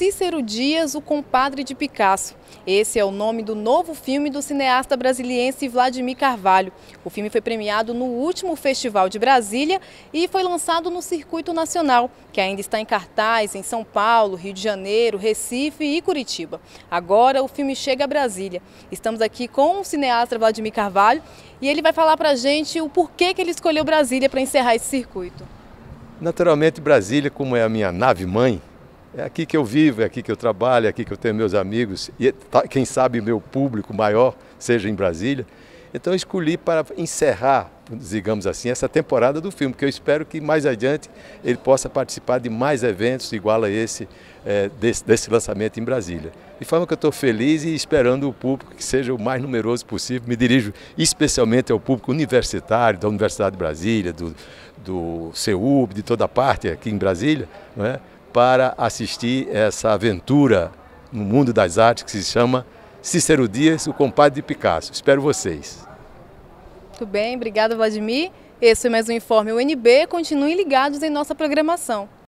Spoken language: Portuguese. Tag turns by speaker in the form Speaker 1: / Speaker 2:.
Speaker 1: Cícero Dias, o compadre de Picasso. Esse é o nome do novo filme do cineasta brasiliense Vladimir Carvalho. O filme foi premiado no último Festival de Brasília e foi lançado no circuito nacional, que ainda está em cartaz em São Paulo, Rio de Janeiro, Recife e Curitiba. Agora o filme chega a Brasília. Estamos aqui com o cineasta Vladimir Carvalho e ele vai falar para a gente o porquê que ele escolheu Brasília para encerrar esse circuito.
Speaker 2: Naturalmente, Brasília, como é a minha nave-mãe, é aqui que eu vivo, é aqui que eu trabalho, é aqui que eu tenho meus amigos e tá, quem sabe meu público maior seja em Brasília. Então eu escolhi para encerrar, digamos assim, essa temporada do filme, que eu espero que mais adiante ele possa participar de mais eventos igual a esse é, desse, desse, lançamento em Brasília. De forma que eu estou feliz e esperando o público que seja o mais numeroso possível. Me dirijo especialmente ao público universitário, da Universidade de Brasília, do, do CEUB, de toda parte aqui em Brasília, não é? para assistir essa aventura no mundo das artes que se chama Cícero Dias, o compadre de Picasso. Espero vocês.
Speaker 1: Muito bem, obrigada Vladimir. Esse é mais um Informe UNB. Continuem ligados em nossa programação.